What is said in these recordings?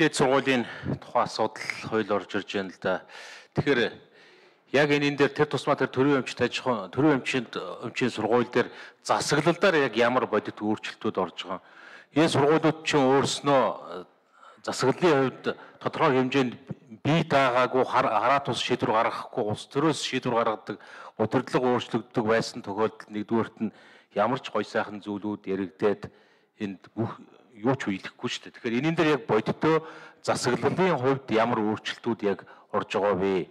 дээд сургуулийн тухай асуудал хойл орж ирж байна л да. Тэгэхээр яг энэ энэ дээр тэр тусмаа тэр төрийн өмчт аж ахуйн төрийн өмчинд өмчийн сургууль дээр засаглалдаар яг ямар бодит өөрчлөлтүүд орж байгаа. Энэ сургуулиуд чинь өөрснөө засаглалын хувьд тодорхой хэмжээнд бий даагаагүй хараа тус шийдвэр гаргахгүй ус төрөөс шийдвэр гаргадаг удирдлага өөрчлөгддөг байсан тохиолдолд нэгдүгээрт нь ямар ч гой сайхан зүйлүүд яригдээд энд бүх юу ч хийлэхгүй шүү дээ. Тэгэхээр энэнд дээр яг бодиттой засаглалын хувьд ямар өөрчлөлтүүд яг орж байгаа вэ?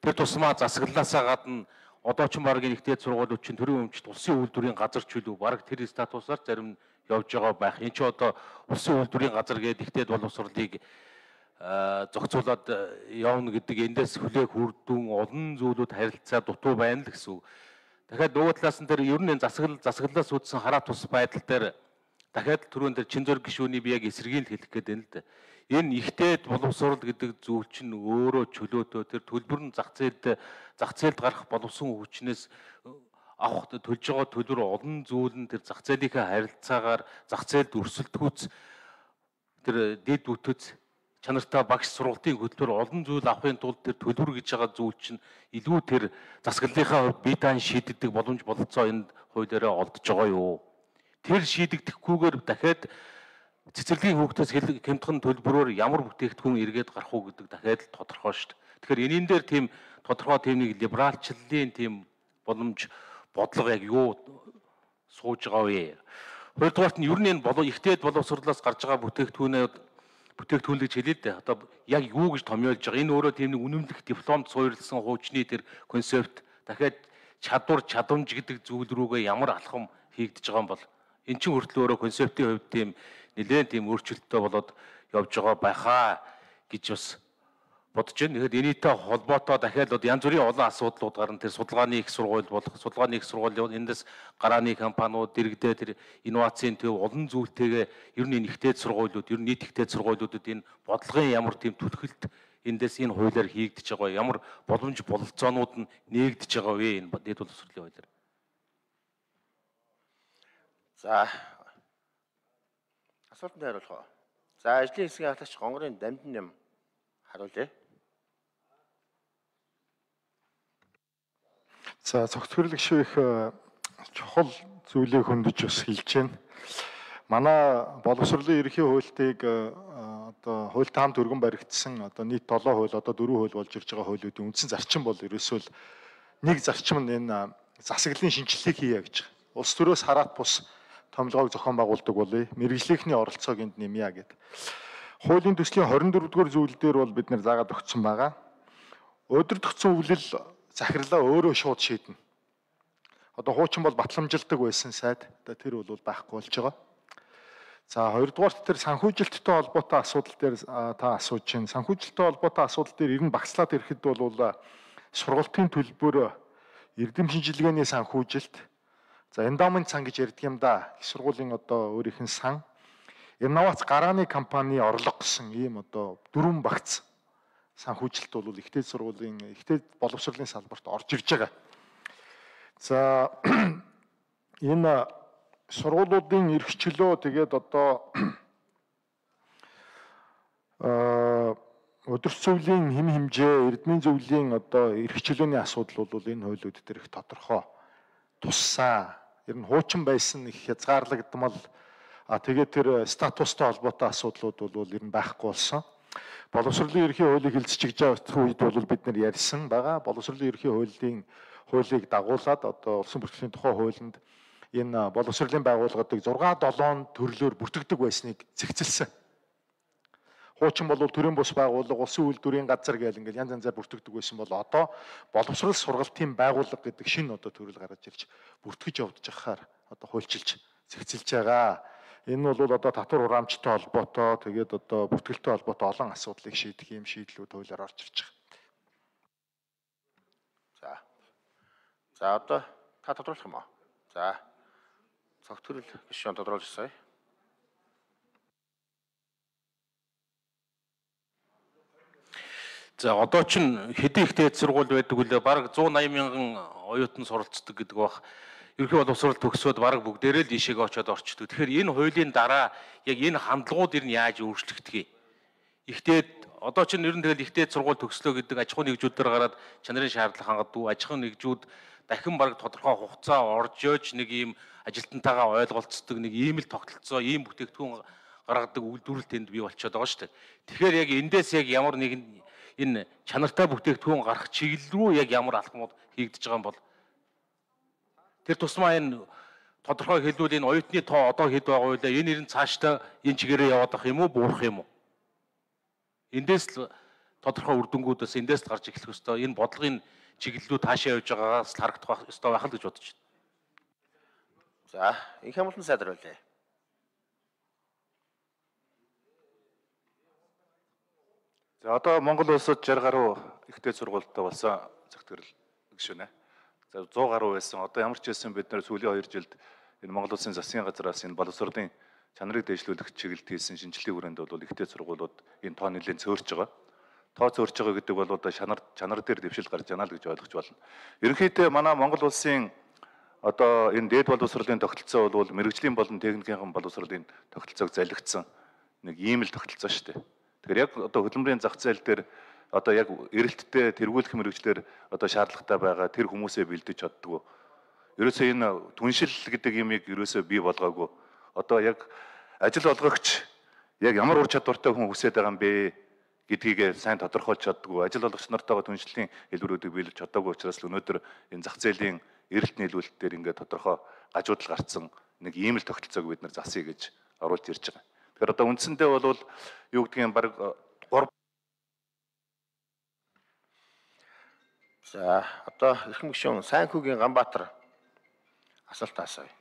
Тэр тусмаа засаглалаасаа гадна одоо ч баргийн ихтэй сургуулиуд чинь төрийн өмчт улсын үйлдвэрийн газар ч үлээ бараг тэр статусаар зарим явж байгаа байх. Энд чи одоо улсын үйлдвэрийн газар гэдэг ихтэйд боловсролыг зохицуулаад явна гэдэг эндээс хүлээх үрдүн олон зүйлүүд харилцаа дутуу байна л гэсэн үг. Дахиад нөгөө талаас нь тэр ер нь энэ засаглал засаглалаас үүдсэн хараа тус байдал дээр дахиад түрүүн дээр Чинзор гişүүний би яг эсрэгийл хэлэх гээд байна л да. Энэ ихтэйд боловсрал гэдэг зүйл чинь өөрөө чөлөөтэй тэр төлбөр нь зах зээлд зах зээлд гарах боловсон хүчнээс э, авах төлж байгаа төлбөр олон зүйл нь тэр зах зээлийнхээ харилцаагаар зах зээлд өрсөлдөхүүц тэр э, дэд үтөц чанартай багш сургалтын хөтөлбөр олон зүйл авахын тулд тэр төлбөр гэж байгаа зүйл чинь илүү тэр засаглалынхаа хувьд бие даан шийддэг боломж бололцоо энд хуулиараа олдож байгаа юу? Тэр шийдэгдэхгүйгээр дахиад цэцэрлэгийн хүүхдээс хямдхан төлбөрөөр ямар бүтээгдэхүүн эргээд гарах уу гэдэг дахиад л тодорхой шүү дээ. Тэгэхээр энийн дээр тийм тодорхой тийм нэг либералчлалын тийм боломж бодлого яг юу сууж байгаа вэ? Хоёрдугаарт нь ер нь энэ болоо ихтэйд боловсрлоос гарч байгаа бүтээгдэхүүнүүд бүтээгдэхүүн гэж хэлээд одоо яг юу гэж томьёолж байгаа. Энэ өөрөө тийм нэг үнэмлэх дипломд суурилсан хуучны тэр концепт дахиад чадвар чадамж гэдэг зүйл рүүгээ ямар алхам хийгдэж байгаа юм бол Эн чинь хүртэл өөрөө концептийн хувьд тийм нэлээд тийм өөрчлөлттэй болоод явж байгаа байхаа гэж бас бодож байна. Тэгэхээр энэтэй холбоотой дахиад бол янз бүрийн олон асуудлууд гарна. Тэр судалгааны их сургууль болох, судалгааны их сургууль эндээс гарааны компаниуд дэрэгдээ тэр инновацийн төв олон зүйлтэйгээ ер нь энэ ихтэй сургуулиуд, ер нь нийт ихтэй сургуулиудад энэ бодлогын ямар тийм түлхэлт эндээс энэ хуулиар хийгдэж байгаа ямар боломж бололцоонууд нь нээгдэж байгаа вэ энэ дэд боловсролын хуулиар. За асуултанд хариулах уу? За ажлын хэсгийн хатагч гонгорын дамжин юм харуулъя. За цогцгөрлөг шивэх э, чухал зүйлийг хөндөж бас хэлж байна. Манай боловсролын ерөнхий хуультыг э, одоо хуультай хамт өргөн баригдсан одоо нийт 7 хууль одоо 4 хууль болж ирж байгаа хуулиудын үндсэн зарчим бол ерөөсөөл нэг зарчим нь энэ засаглалын шинжилгээ хийе гэж. Улс төрөөс хараат бус томилгоог зохион байгуулдаг болъё. Э, Мэргэжлийнхний оролцоог энд нэмье гэдэг. Хуулийн төслийн 24 дугаар зүйл дээр бол бид нэр заагаад өгсөн байгаа. Өдөртгцэн үйлэл захирлаа өөрөө шууд шийднэ. Одоо хуучин бол батламжилдаг байсан сайд. Одоо тэр бол байхгүй болж байгаа. За хоёрдугаарт тэр санхүүжилттэй холбоотой асуудал дээр та асууж чинь санхүүжилттэй холбоотой асуудал дээр ер нь багцлаад ирэхэд бол сургалтын төлбөр эрдэм шинжилгээний санхүүжилт За эндомент сан гэж ярьдаг юм да. Их сургуулийн одоо өөрийнх нь сан. Инновац гарааны компани орлого гэсэн ийм одоо дөрвөн багц санхүүжилт бол ихтэй сургуулийн ихтэй боловсролын салбарт орж ирж байгаа. За энэ сургуулиудын эрхчлөө тэгээд одоо э, өдөр зөвлийн хэм хэмжээ, эрдмийн зөвлийн одоо эрхчлөөний асуудал бол энэ хуйлууд дээр их тодорхой туссаа ер нь хуучин байсан их хязгаарлагдмал а тэгээ тэр э, статустай холбоотой асуудлууд бол ер нь байхгүй болсон. Боловсролын ерхий хуулийг хилцчихэж байгаа үед бол бид нэр ярьсан байгаа. Боловсролын ерхий хуулийн хуулийг дагуулад одоо улсын бүртгэлийн тухай хуулинд энэ э, боловсролын байгууллагуудыг 6 7 төрлөөр бүртгэдэг байсныг зэгцэлсэн хуучин бол төрийн бус байгууллага, улсын үйлдвэрийн газар гэл ингээл янз янзаар бүртгэдэг байсан бол одоо боловсрол сургалтын байгууллага гэдэг шинэ одоо төрөл гарч ирж бүртгэж явдаж байхаар одоо хуульчилж зэгцэлж байгаа. Энэ бол одоо татвар хураамжтай холбоотой тэгээд одоо бүртгэлтэй холбоотой олон асуудлыг шийдэх юм шийдлүүд хуулиар орж ирж байгаа. За. За одоо та тодруулах юм аа. За. Цогт төрөл гишүүн тодруулж сая. За одоо ч хэдэн ихтэй сургууль байдаг үлээ бараг 180 мянган оюутан суралцдаг гэдэг бах. Ерөнхий боловсрол төгсөөд бараг бүгдээрээ л ийшээгээ очиод орчдөг. Тэгэхээр энэ хуулийн дараа яг энэ хандлагууд ер нь яаж өөрчлөгдгийг. Ихтэй одоо ч ер нь тэгэл ихтэй сургууль төгслөө гэдэг аж ахуй нэгжүүд дээр гараад чанарын шаардлага хангадгүй аж ахуй нэгжүүд дахин бараг тодорхой хугацаа орж ёж нэг ийм ажилтнтайгаа ойлголцдог нэг ийм л тогтолцоо ийм бүтээгдэхүүн гаргадаг үйлдвэрлэл тэнд бий болчиход байгаа шүү дээ. Тэгэхээр яг эндээс яг ямар нэгэн энэ чанартай бүтээгдэхүүн гарах чиглэл рүү яг ямар алхмууд хийгдэж байгаа юм бол тэр тусмаа энэ тодорхой хэлбэл энэ оюутны тоо одоо хэд байгаа вэ? Энэ ирэн цаашдаа энэ чигээрээ яваад ах юм уу, буурах юм уу? Эндээс л тодорхой үр дүнгуудаас эндээс л гарч эхлэх ёстой. Энэ бодлогын чиглэлүүд хаашаа явж байгаагаас харагдах ёстой байх л гэж бодож байна. За, энэ хямлан сайдар байлаа. За одоо Монгол улсад 60 гаруй ихтэй сургуультай болсон зөвтгөрл гүшүүнэ. За 100 гаруй байсан. Одоо ямар ч байсан бид нар сүүлийн 2 жилд энэ Монгол улсын засгийн газраас энэ боловсролын чанарыг дэвшлүүлэх чиглэлд хийсэн шинжилгээ хүрээнд бол ихтэй сургуулиуд энэ тоо нэлээд цөөрж байгаа. Тоо цөөрж байгаа гэдэг бол одоо чанар чанар дээр дэвшил гарч яана л гэж ойлгож болно. Ерөнхийдөө манай Монгол улсын одоо энэ дээд боловсролын тогтолцоо бол мэрэгжлийн болон техникийн боловсролын тогтолцоог залгицсан нэг ийм л тогтолцоо шүү дээ. Тэгэхээр яг одоо хөдөлмөрийн зах зээл дээр одоо яг эрэлттэй тэргүүлэх мэрэгчлэр одоо шаардлагатай байгаа тэр хүмүүсээ бэлдэж чаддгүй. Ерөөсөө энэ түншил гэдэг ямиг ерөөсөө бий болгоогүй. Одоо яг ажил олгогч яг ямар ур чадвартай хүн хүсэж байгаа юм бэ гэдгийг сайн тодорхойлж чаддгүй. Ажил олгогч нартайгаа түншлийн хэлбэрүүдийг биелүүлж чадаагүй учраас л өнөөдөр энэ зах зээлийн эрэлт нийлүүлэлт дээр ингээд тодорхой гажууд л гарцсан нэг ийм л тогтолцоог бид нар засъя гэж оруулж ирж байгаа. Тэгэхээр одоо үндсэндээ бол юу гэдгийг баг 3 э, За одоо эрхэм гүшүүн Сайн хүүгийн Ганбаатар асуулт асууя.